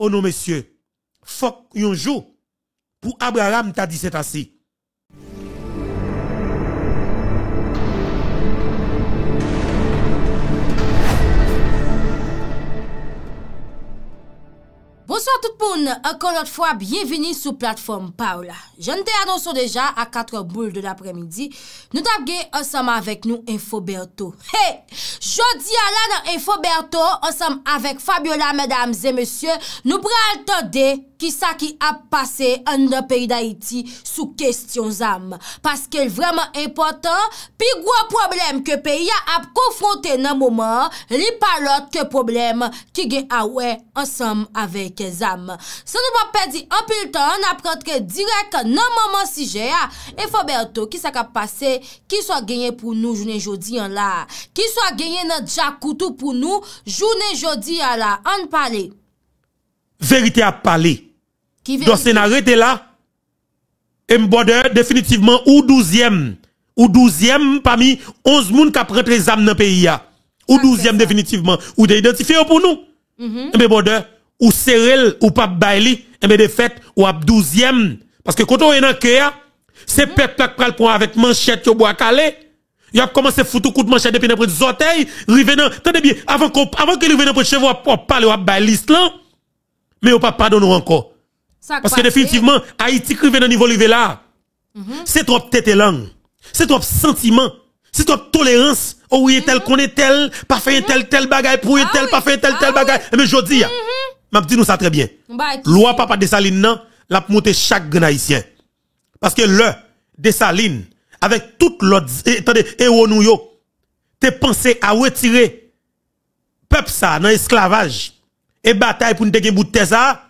oh non, messieurs, faut un jour, pour Abraham t'a dit c'est ainsi. Bonsoir tout pou nou, akon lot fwa, bienveni sou platform Paola. Je nou te anonsou deja a 4 boule de l'apremidi. Nou tabge, an som avek nou Info Berto. Hey! Jodi ala nan Info Berto, an som avek Fabiola, medamze, mesye, nou pral to de... Ki sa ki ap pase an nan peyi da iti sou kestyon zam. Paske l vreman impotant, pi gwa problem ke peyi a ap konfronte nan mouman, li palot ke problem ki gen awe ansam avek zam. San nou pa pedi anpil tan, an ap rentre direk nan mouman sije ya, e fò bèto ki sa ka pase, ki so a genye pou nou jounen jodi an la. Ki so a genye nan jakoutou pou nou jounen jodi an la. An pale. Verite ap pale. Donc, c'est arrêté là. Et border définitivement ou douzième. Ou douzième parmi 11 moun qui prêté les âmes dans le pays. Ou douzième définitivement. Ou de pour nous. Mm Et border, ou serrel ou pas baili. Et bien de fait, ou à 12 Parce que quand on est dans le c'est mm peuple qui prend avec manchette qui bois calé. Il a commencé à foutre coup de manchette depuis dans les orteils. de bien, avant, avant que revienne pour chez vous, on parle ou à baili là. Mais on pas pardonner encore. Parce que définitivement, Haïti crive dans niveau levé là. Mhm. C'est trop tête langue. C'est trop sentiment. C'est trop tolérance. Oh est tel qu'on mhm. est tel, mhm. ah pas fait tel tel ah bagaille, pour tel, pas fait tel tel bagaille. Mais je dis, m'a dit nous ça très bien. Bah, Loi papa Dessaline non, l'a monté chaque grand haïtien. Parce que le Dessaline avec toute l'autre eh, attendez, et eh, oh, nous t'es pensé à retirer peuple ça dans l'esclavage et bataille pour nous te bout de ça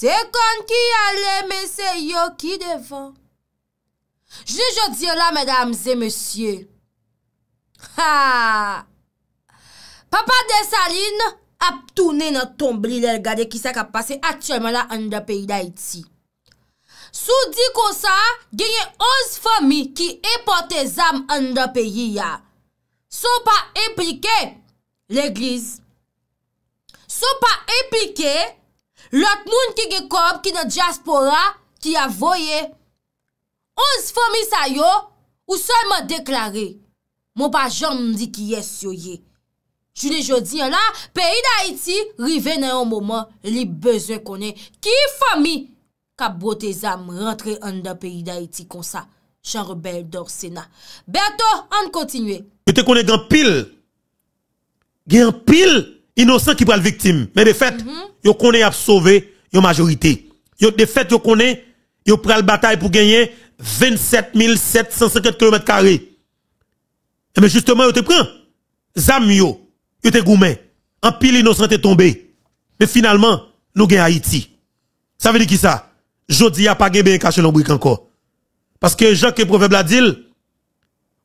Se kon ki ale, me se yo ki devan. Je je di la, mèdames et monsieurs. Ha! Papa de Saline ap toune nan tombri lèl gade ki sa ka pase atyèmè la an de peyi d'Aiti. Sou di kon sa, genye 11 fami ki epote zan an de peyi ya. Sou pa eplike l'eglise. Sou pa eplike Lot moun ki ge kob ki nan diaspora ki avoye. Onz fami sa yo ou sol man deklari. Mon pa jan mdi ki yes yo ye. Jounen jodi yon la, peyi da iti rive nan yon mouman li bezwen konen. Ki fami ka bote zam rentre an da peyi da iti konsa. Chan rebel dorsena. Beato, an kontinue. Pete konen gen pil. Gen pil. innocent qui prennent la victime. Mais de fait, mhm. yo connaît à sauver yo majorité. Yo de fait yo connaît yo prend la bataille pour gagner 27 750 km Et Mais justement yo te prend zam yo, yo te goumen. En pile innocent est tombé. Mais finalement, nous gagnons Haïti. Ça veut dire qui ça Jodi a pas gagné caché l'ombre encore. Parce que Jacques proverbe la dit,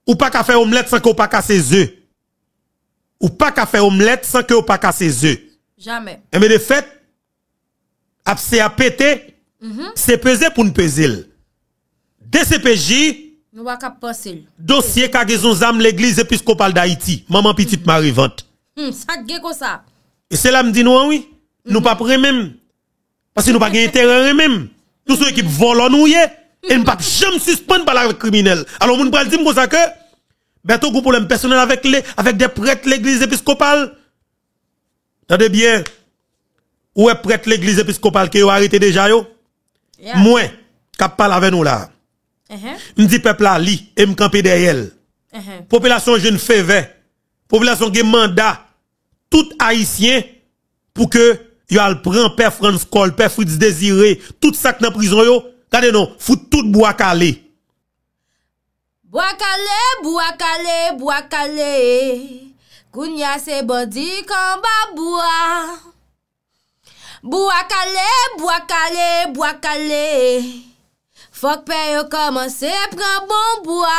ou pas qu'à faire omelette sans qu'on pas casser œufs ou pas qu'à faire omelette sans que ou pas casser ses œufs. Jamais. Et eh mais de fait, c'est à péter, c'est peser pour nous peser. DCPJ, nous va pas passer. Dossier kagezon zam l'église épiscopale d'Haïti, maman petite mhm. Marie Vente. Hmm, ça ça. Et cela me dit nous hein, oui, nous mhm. pas prêt même parce que nous pas gen intérêt hein, même. Nous sommes équipe volant nous et nous pas jamais suspendre par la criminelle. Alors on pral dire comme ça que as un ben, problème personnel avec les, avec des prêtres l'église épiscopale. Tendez bien. Où est prêtre l'église épiscopale qui a arrêté déjà yo? Moi, je parle avec nous là. Uh-huh. Je dis que le peuple là, li, et me camper derrière elle. Uh-huh. Population jeune La Population qui mandat. Tout haïtien pour que yo al prend père France Cole, père Fritz Désiré, tout ça dans prison yo. Regardez non, fout tout bois calé. Bwa kale, bwa kale, bwa kale, koun ya se bodi kon ba bwa. Bwa kale, bwa kale, bwa kale, fok pe yo koman se pren bon bwa.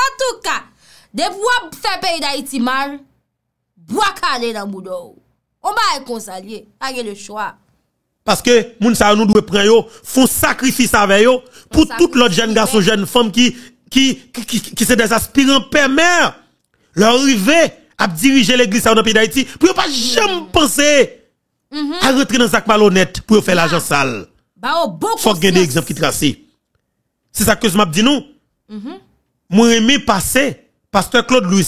En tou ka, de pou wap fe pey da iti mal, bwa kale nan moudou. Oman e konsalye, aye le chwa. Paske, moun sa anou dwe pren yo, fon sakrifis ave yo, pou tout lot jen gaso jen fom ki qui, qui, qui, c'est des aspirants pères-mères, leur arrivée à diriger l'église dans le pays d'Haïti, pour pas jamais pensé mhm. à rentrer dans un malhonnête pour faire l'argent ah. sale. Il bah, oh, Faut gagner des exemples qui tracés. C'est ça que je m'a dit nous. Mhm. Moi, aimé passer, pasteur Claude Louis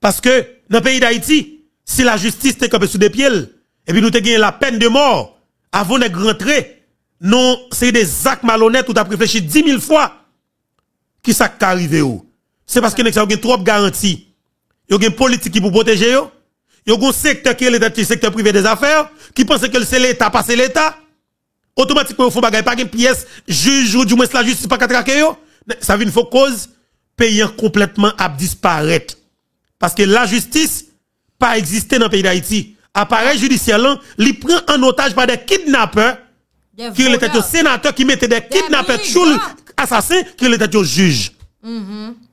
Parce que, dans le pays d'Haïti, si la justice était comme sous des pieds, et eh puis nous avons gagné la peine de mort, avant d'être rentrer, non, c'est des actes malhonnêtes où tu as réfléchi dix mille fois qui ça qui arrivé C'est parce que vous a trop de garanties. y avez des politique qui pour protéger eux. y a un secteur qui est le secteur privé des affaires, qui pense que c'est l'État, pas c'est l'État. Automatiquement, il faut bagaille, pas une pièce, juge ou du moins la justice, pas qu'à traquer eux. Ça vient une fausse cause, payant complètement à disparaître. Parce que la justice, pas existé dans le pays d'Haïti. Appareil judiciaire, là, il prend en otage par des kidnappeurs, qui étaient des sénateurs qui mettaient des kidnappeurs assassin qui l'État juge.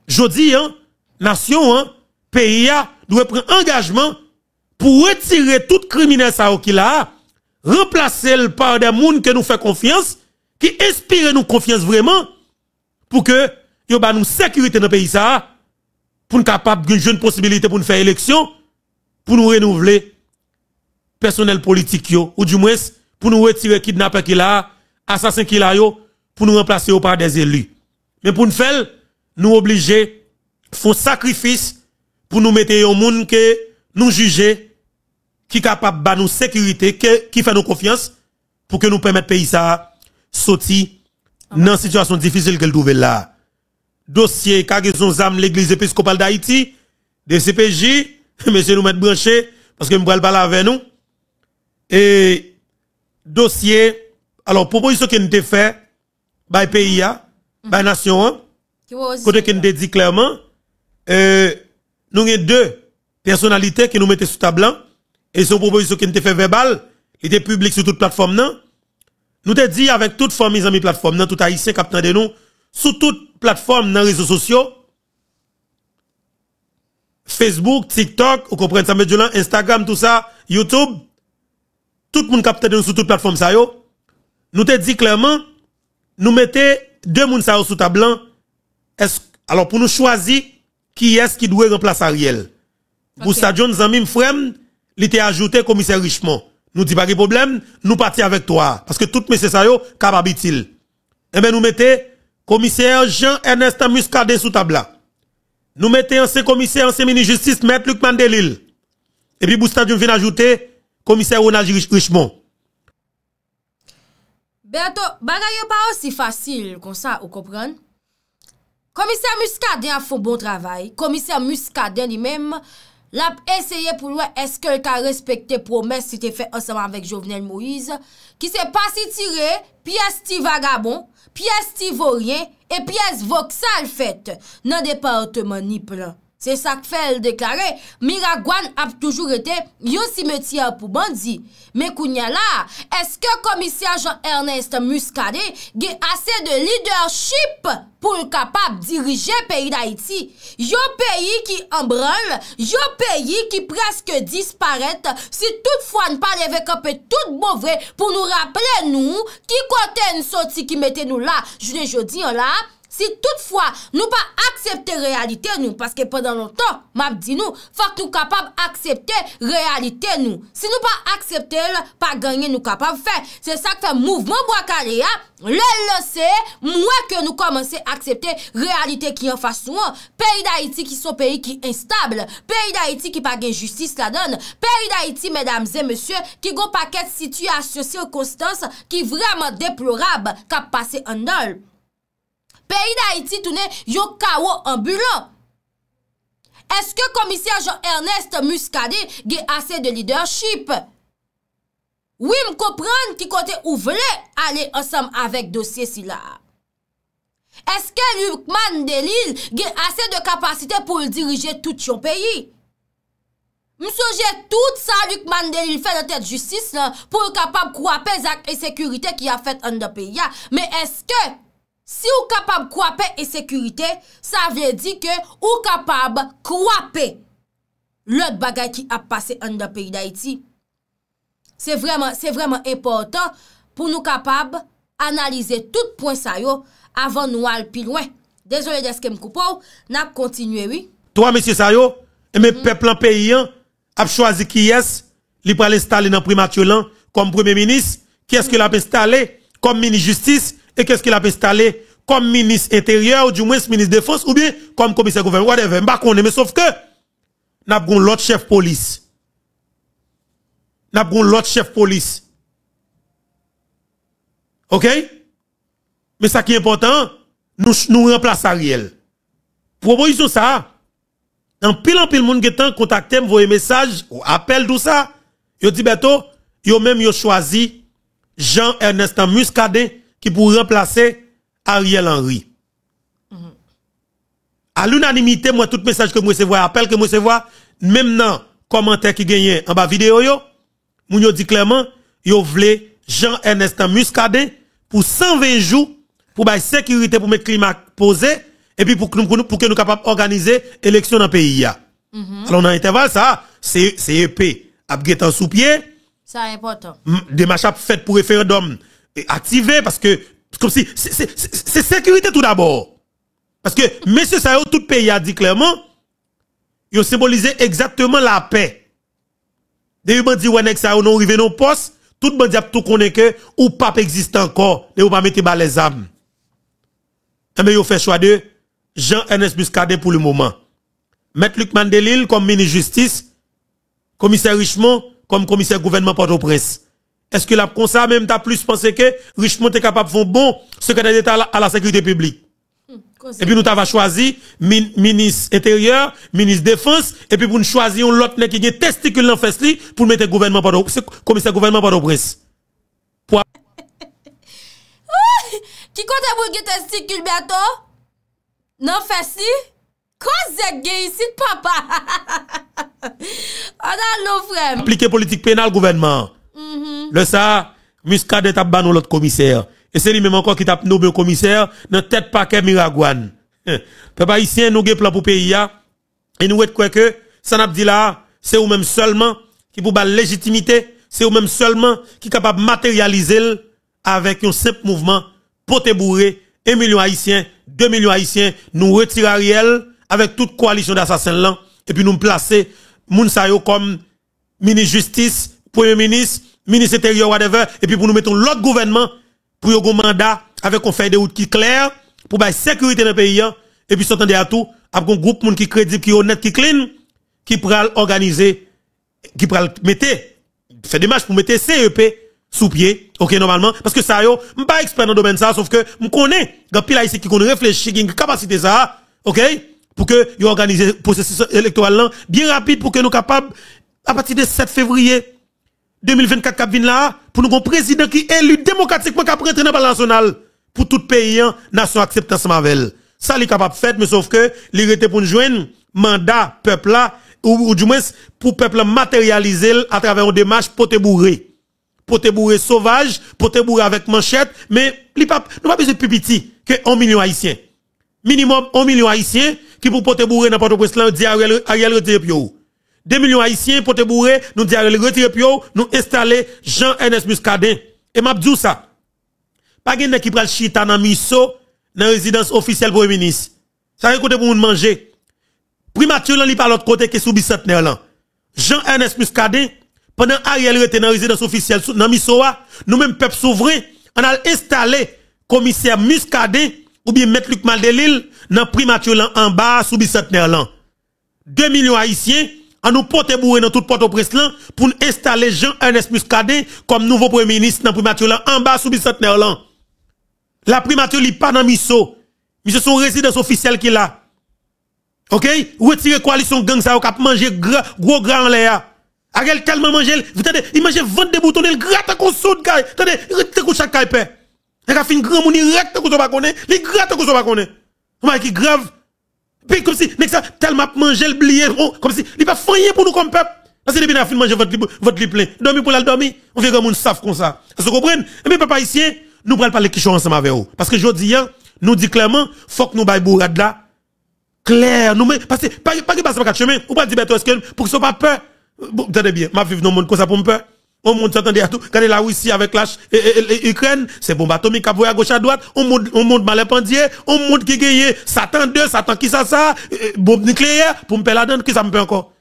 Je dis, hein, nation, hein, pays, a, doit prendre engagement pour retirer tout criminel ça qui là, remplacer le par des gens que nous fait confiance, qui inspirent nous confiance vraiment, pour que, yo, nous sécurité dans pays ça, pour nous capable d'une jeune possibilité pour nous faire élection, pour nous renouveler personnel politique ou du moins, pour nous retirer kidnappers qui là, assassin qui là yo, pour nous remplacer par des élus. Mais pour nous faire, nous obliger, font sacrifice pour nous mettre au monde que nous juger, qui est capable de nous sécurité, qui fait nos confiance, pour que nous permettre pays ça sortir dans une situation difficile qu'elle trouve là. Dossier, cargaison zam l'église épiscopale d'Haïti, DCPJ, monsieur nous mettre branché, parce que nous le pas avec nous. Et, dossier, alors, ce qui nous fait, par pays, by nation, côté Qu'on nous dit clairement, euh, nous avons deux personnalités qui nous mettent sous table, et son proposition qui nous fait verbal, il était public sur toute plateforme, non? Nous te dit avec toute forme, mes amis plateforme, non, tout haïtien qui de nous, sur toute plateforme, dans les réseaux sociaux, Facebook, TikTok, vous comprenez ça, Instagram, tout ça, YouTube, tout le monde capte de nous sur toute plateforme, ça, Nous te dit clairement, nous mettez deux mouns sous table alors pour nous choisir qui est-ce qui doit remplacer Ariel. nous nous Jones, un frère, il était ajouté commissaire Richemont. Nous dit pas de problème, nous partons avec toi. Parce que tout monsieur ça yo, capable il Eh bien, nous mettez commissaire Jean-Ernest Muscadet sous table Nous mettez ancien commissaire, ancien ministre de justice, maître Luc Mandelil. Et puis, Boustadion vient ajouter commissaire Ronald Richemont. Bento, bagay yo pa osi fasil kon sa ou kopren. Komisyen Muska den a fon bon travay. Komisyen Muska den di menm la eseye pou lwa eske lta respekte promes si te fe ansaman vek Jovenel Moise ki se pasi tire piye sti vagabon, piye sti voryen e piye svo ksal fet nan departement ni plan. Se sak fèl deklare, Miragwan ap toujou rete, yo si meti apou bandi. Me kounya la, eske komisyajan Ernest Muskade ge asè de leadership pou l kapap dirije peyi d'Haïti. Yo peyi ki ambrol, yo peyi ki preske disparèt, si tout fwa n bon pa leve kapè tout bové pou nou rappele nou ki kote n soti ki meten nou la. Joune jodi yo la, Si toutfwa nou pa aksepte realite nou, paske pedan lontan, map di nou, fak nou kapab aksepte realite nou. Si nou pa aksepte l, pa ganyen nou kapab fe. Se sakte mouvment Bwakare a, le le se, mwen ke nou komanse aksepte realite ki yon fasyon, peyi da iti ki son peyi ki instable, peyi da iti ki pa gen justice la don, peyi da iti, medamze, monsye, ki go paket situasyon, cirkonstans, ki vreman deplorab kap pase anol. be yi da iti toune yo kawo ambulan. Eske komisyen Jean-Ernest Muscadet ge ase de leadership? Ou im kopran ki kote ou vle ale ansam avek dosye si la? Eske Luc Mandelil ge ase de kapasite pou l dirije tout yon peyi? Msoje tout sa Luc Mandelil fè de tèd justice pou l kapab kwape zak e sekurite ki a fèt an de peyi ya? Me eske Si ou kapab kwape e sekurite, sa ven di ke ou kapab kwape le bagay ki ap pase an da peyi da iti. Se vreman, se vreman importan pou nou kapab analize tout point sa yo avan nou al pi lwen. Desole deske m koupou, na kontinue wii. To a, monsie sa yo, e me mm-hmm. peplan peyi an ap chwazi ki yes li pral installe nan primatio lan kom premi menis, ki eske la pe installe kom mini justis, et qu'est-ce qu'il a installé comme ministre intérieur, ou du moins ministre défense, ou bien comme commissaire gouvernement, whatever. mais sauf que, n'a pas l'autre chef police. N'a pas l'autre chef police. OK? Mais ça qui est important, nous, nous remplaçons Ariel. Proposition ça, en pile en pile, monde qui est contacté, voyez message, ou appel, tout ça. Yo dit, bientôt, yo même yo choisi Jean-Ernest Muscadet qui pour remplacer Ariel Henry. Mhm. À l'unanimité, moi, tout message que je recevoir, appel que je recevoir, même dans commentaire qui gagne en bas vidéo, yo, moun yo dit clairement, yo vle Jean-Ernest Muscadet pour 120 jours pour la sécurité, pour mettre le climat posé, et puis pour, que nous capables organiser l'élection dans le pays. Mhm. Alors, dans l'intervalle, ça, c'est EP. E Abgetan sous pied. Ça important. Des machins faites pour référendum activer parce que comme si c'est sécurité tout d'abord. Parce que monsieur Sayo, tout pays a dit clairement il symbolisé exactement la paix. Des bandits dit que ça non arrivé non poste, tout a ah, tout connaît que ou pas existe encore, ne ou pas mettre les armes. Mais eh a fait choix de Jean Ernest Muscadet pour le moment. Mettre Luc Mandelil comme ministre justice, commissaire Richemont comme commissaire gouvernement Port-au-Prince. Est-ce que la consa même t'as plus pensé que Richemont est capable de faire bon secrétaire d'État à la sécurité publique? Hmm, et puis nous t'avons choisi ministre intérieur, ministre défense, et puis pour nous choisir l'autre qui a testicule dans le pour mettre le gouvernement par commissaire gouvernement par presse. Pour... qui compte pour des testicule bientôt? Non, fesli? Cause gay ici, papa? On a l'eau, frère. Appliquer politique pénale gouvernement. Mhm. Le ça, Muscade a l'autre commissaire. Et c'est lui-même encore qui tape nommé commissaire dans tête paquet Miragouane. Papa, Haïtiens, nous avons plan pour le pays. Et nous quoi que, ça n'a dit là, c'est ou même seulement qui pour la légitimité, c'est vous même seulement qui est capable de matérialiser avec un simple mouvement, te bourré, 1 million Haïtiens, 2 millions haïtiens, nous retirer avec toute coalition d'assassins là, et puis nous placer Mounsayo comme ministre justice, premier ministre, ministre intérieur, whatever, et puis pour nous mettre l'autre gouvernement pour un mandat avec une feuille de route qui claire pour la sécurité dans le pays, et puis s'entendre à tout, avec un groupe monde qui crédible, qui honnête, qui clean, qui pourra organiser, qui pourra mettre, faire des matchs pour mettre CEP sous pied, ok, normalement, parce que ça, yo, pas expert dans le domaine ça, sauf que, je connais pile ici qui qu'on réfléchit, qui une capacité ça, ok, pour que, il organise le processus électoral bien rapide pour que nous capables, à partir de 7 février, 2024 qui là, pour nous un président qui est élu démocratiquement qui rentre dans le national pour tout pays, hein, nation accepte ensemble avec Ça, il est capable de faire, mais sauf que, il pour nous joindre mandat peuple là, ou, du moins, pour peuple matérialiser à travers une démarche poté bourré. Poté bourré sauvage, poté bourré avec manchette, mais, il pas, nous pas besoin de plus petit que 1 million haïtien. Minimum 1 million haïtien qui pour poté bourré n'importe où, Ariel, Ariel, Ariel, 2 millions haïtiens pour te bourrer, nous dire le nous installer Jean Ernest Muscadet Et m'a dit ça. Pas gen qui le chita dans la dans résidence officielle premier ministre. Ça veut côté pour nous manger. Primature là, li pas l'autre côté qui sous bicentenaire là. Jean Ernest Muscadet pendant Ariel était dans résidence officielle dans MISO, ah, nous même peuple souverain, on a installé commissaire Muscadet ou bien Luc Maldelil dans primature en bas sous bicentenaire 2 millions haïtiens à nous porter bourré dans toute porte au prince pour installer Jean Ernest Muscadet comme nouveau premier ministre dans primature là en bas sous bicentenaire là. La primature n'est pas dans misso. Mais c'est son résidence officielle qui là. OK? Retirer coalition gang ça au cap manger gros gras en l'air. Agel tellement manger, vous tenez, il mange 20 de boutons, il gratte qu'on saute gars. Tenez, rete qu'on chaque caille. Il a fait un grand mouni rect qu'on pas connaître, il gratte qu'on pas connaît. Vous qui grave puis comme si, n'est-ce ça, tellement manger le blier, oh, comme si, il pas frayé pour nous comme peuple. Parce que les la de manger votre votre lit plein, dormir pour la dormir, on que comme on savent comme ça. Vous comprenez Et eh bien papa ici, nous pas les qui ensemble avec vous parce que je dis hein, nous dit clairement, faut que nous baille bourrade là. Clair, nous parce que pas pas que passe pas quatre chemins, ou pas dire ben, est-ce que pour que soit pas peur. Attendez bien, ma vivre dans le monde comme ça pour me peur. On monte s'attendait à tout. Quand la Russie avec l'Ukraine, c'est bombe atomique à à gauche à droite. On monte, on monte malépendier. On monte qui gagne. Satan 2, Satan qui ça ça. Bombe nucléaire. Pour me faire la donne, qui ça me fait encore?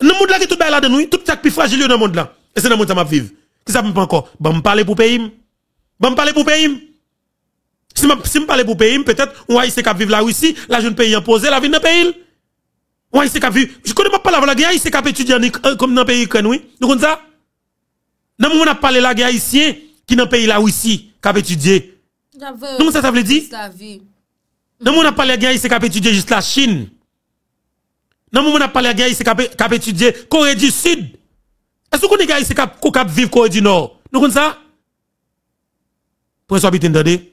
Dans le monde là qui tout belle la oui, tout ça plus fragile dans le monde là. Et c'est dans le monde ça m'a vivre. Qui ça me fait encore? Bon, me parler pour pays. Bon, me parler pour pays. Si je parle pour pays, peut-être, on va essayer de vivre la Russie, la jeune pays imposée, la vie dans le pays. On essayer qui vivre. Je connais pas la guerre, s'est qu'à étudier comme dans le pays Ukraine, oui. Nous comme ça? Dans le on a parlé la des haïtiens qui dans le pays là aussi, qui étudier. étudié. Nous, ça, ça veut dire? Dans le on a parlé des haïtiens qui ont étudié juste la Chine. Dans le on a parlé guerre haïtiens qui ont étudié Corée du Sud. Est-ce qu'on est les haïtiens qui ont la Corée du Nord? Nous, comme ça? Pour ça, vous entendez?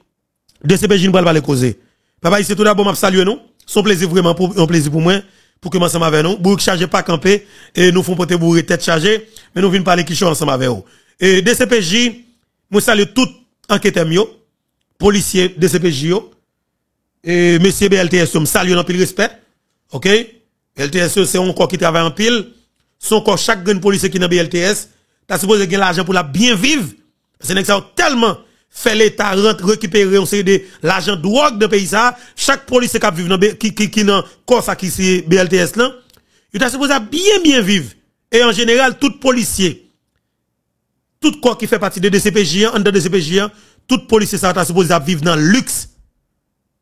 De ces je ne vais pas les causer. Papa, ici, tout d'abord, je salue C'est Son plaisir vraiment un plaisir pour moi pour que ensemble avec nous. ne chargé pas camper et nous font porter être tête chargée, mais nous venons parler qui ensemble avec vous. Et DCPJ, salue tous tout enquêteurs policier DCPJ et monsieur BLTS, je salue en pile respect. OK BLTS c'est un corps qui travaille en pile. Son corps chaque grain policier qui dans BLTS, tu supposé gagner l'argent pour la bien vivre. C'est tellement fait l'État rentre, récupérer, on sait de l'argent drogue de pays ça, chaque policier qui vivre dans, qui, qui, qui, dans, ça qui c'est BLTS là, il est supposé bien, bien vivre. Et en général, tout policier, tout corps qui fait partie de DCPJ, en de DCPJ, tout policier ça est supposé vivre dans le luxe.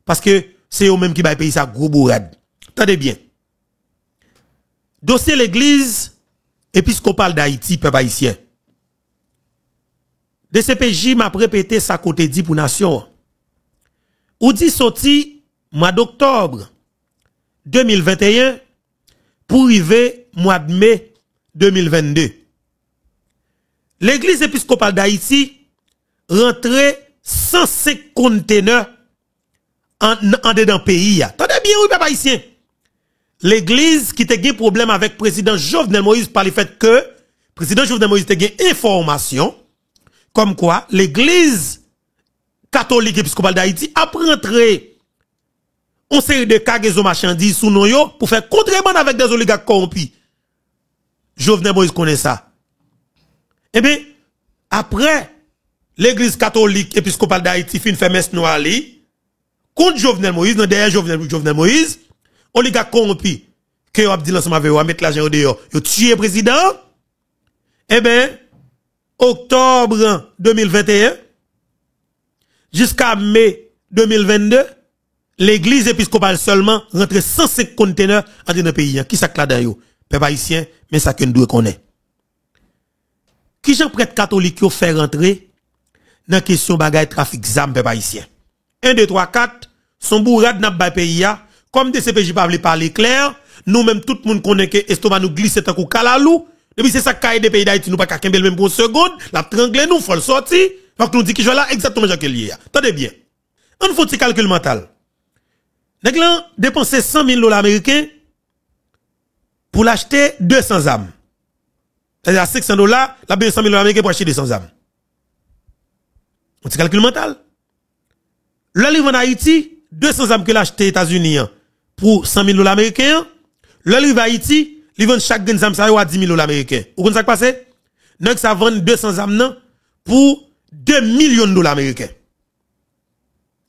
Parce que c'est eux-mêmes qui baillent pays ça gros bourrade. Tenez bien. Dossier l'église épiscopale d'Haïti, peuple haïtien. CPJ m'a répété sa côté dit pour nation. Ou dit sorti mois d'octobre 2021 pour arriver mois de mai 2022. L'église épiscopale d'Haïti rentrait 105 conteneurs en, en dedans pays. Attendez bien, oui, papa haïtien. L'église qui a eu problème avec le président Jovenel Moïse par le fait que le président Jovenel Moïse a eu information comme quoi l'église catholique épiscopale d'Haïti a rentré on série de cargaison marchandises sous nos pour faire contrairement avec des oligarques corrompus. Jovenel Moïse connaît ça. Eh bien, après, l'église catholique épiscopale d'Haïti fin fait messe noire contre Jovenel Moïse, non derrière Jovenel, Moïse, oligarque corrompu, que yo a dit l'ensemble avec mettre l'argent au dehors, yo tué président, eh bien, octobre 2021 jusqu'à mai 2022, l'église épiscopale seulement rentre 105 conteneurs dans le pays. Qui ça là dedans Peuple haïtien, mais ça nous doit Qui j'en prêtre catholique qui fait rentrer dans la question bagaille trafic zam peuple haïtien. 1 2 3 4 son bourrade n'a pas pays comme DCPJ pas parler clair, nous même tout le monde connaît que va nous glisse tant qu'au calalou depuis c'est ça qu'a des pays d'Haïti nous pas qu'à bel même pour une seconde, la tranglé nous, faut le sortir, Faut que nous dit qu'il joue là exactement y a Tenez bien. On faut un calcul mental. Nèg là dépenser 100 000 dollars américains pour l'acheter 200 âmes. C'est-à-dire à 500 dollars, la 100 000 dollars américains pour acheter 200 âmes. On petit calcul mental. Le livre en Haïti, 200 âmes que l'acheter aux États-Unis hein, pour 100 000 dollars américains. Le livre en Haïti, Li vend chaque gain ça yo à 10 000 dollars américains. Ou ce ça passé? Nèg ça vend 200 zam pour 2 millions de dollars américains.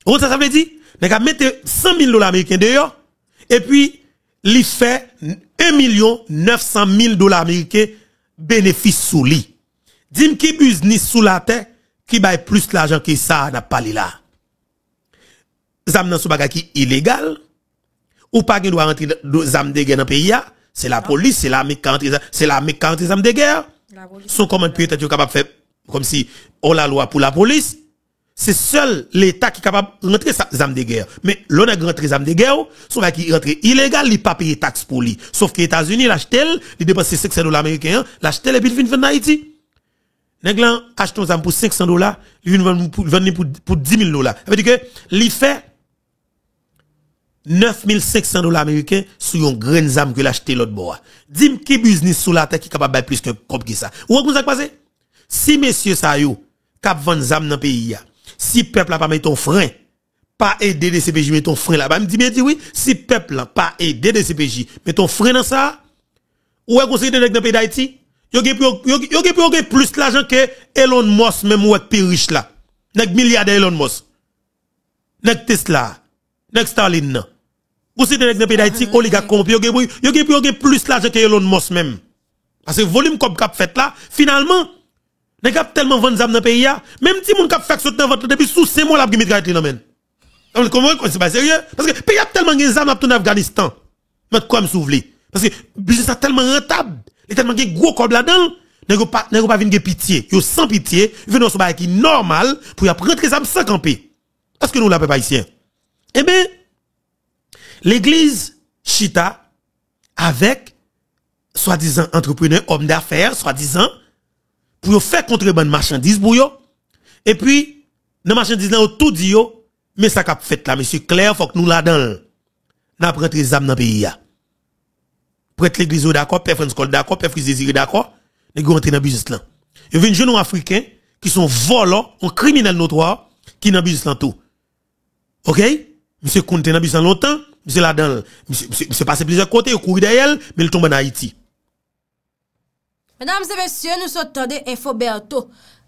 Ou ce ça ça veut dire? Nèg a 100 000 dollars américains dehors et puis li fait 1 million 900 000 dollars américains bénéfice sous li. Dim qui business sous la terre qui baille plus l'argent que ça n'a pas là. Zam nan sou bagay qui illégal ou pas gen doit rentrer dans de gen dans pays c'est la police, c'est l'armée 40 c'est l'armée 40 de guerre. Son comment peut être capable de faire comme si on la loi pour la police. C'est seul l'État qui est capable de rentrer les armes de guerre. Mais l'on a rentré les armes de guerre, sauf qui rentre illégal, il n'a pas payé taxes pour lui. Sauf que les États-Unis l'achètent, ils dépensent 500 dollars américains, l'achètent et puis ils viennent en Haïti. Nèg achetons âmes pour 500 dollars, ils viennent pour, pour 10 000 dollars. Ça veut dire que, il fait 9500 dollars américains sur une graine d'âme que l'acheter l'autre bois. Dis-moi qui business sous la tête qui capable plus qu'un cop qui ça. Ou qu'on ça passé? Si messieurs ça yo, cap vendre zam dans le pays si peuple a pas mis ton frein, pas aider les CPJ mais ton frein là-bas, me dit bien dis oui, si peuple n'a pas aider les CPJ mais ton frein dans ça, ou est que de dans pays d'Haïti? Yo gen plus l'argent que Elon Musk même ou plus riche là. Nèg milliardaire Elon Musk. Nèg Tesla. Nèg Stalin nan vous êtes dans le pays d'Haïti, oligarque corrompu, il y a plus l'argent que Elon Musk même. Parce que le volume comme a fait là, finalement, les gars tellement vendu dans le pays, même si les gens fait ont fait votre depuis sous 5 mois, ils ont mis dans même. comment c'est pas sérieux? Parce que le pays a tellement de gens dans Afghanistan. Mais quoi me Parce que le business est tellement rentable, il y tellement de gros comme là-dedans, n'est pas, n'est pas venir pitié. Yo sans pitié, venir sur bail qui normal pour y apprendre que ça sans sans camper. Parce que nous, la peuple haïtien. Eh ben, L'église Chita, avec soi-disant entrepreneur, homme d'affaires, soi-disant, pour faire contrebande marchandises pour eux. Et puis, dans marchandises là, tout dit mais ça qu'a fait là, monsieur Claire, faut que nous là-dedans, n'a pris les âmes dans le pays. Prête l'église d'accord, père François d'accord, père Frise Désiré d'accord, les gars rentrent dans le business là. Il y a des jeune africains qui sont volants, un criminel notoire, qui dans le business là tout. Ok? Monsieur Kounte dans le business longtemps, M. Ladan, c'est passé plusieurs côtés, il courrier derrière, mais il tombe en Haïti. Mesdames et messieurs, nous sommes de Info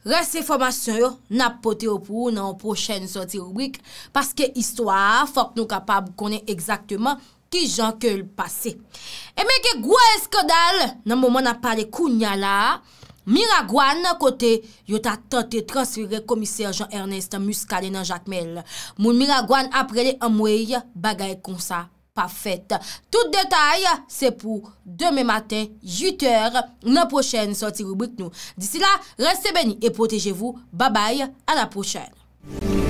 Reste information, n'a pas pour vous dans prochaine sortie rubrique. Parce que l'histoire, il faut que nous soyons capables de connaître exactement qui Jean que le passé. Et eh mais que gros scandale, dans le moment où nous parlons de Miragouan kote yot a tante transfire komiser Jean-Ernest Muscale nan Jacquemelle. Moun miragouan aprele amweye bagay kon sa pa fete. Tout detay se pou deme maten 8 eur nan pochene soti rubrik nou. Disi la, reste beni e proteje vou. Babay, ala pochene.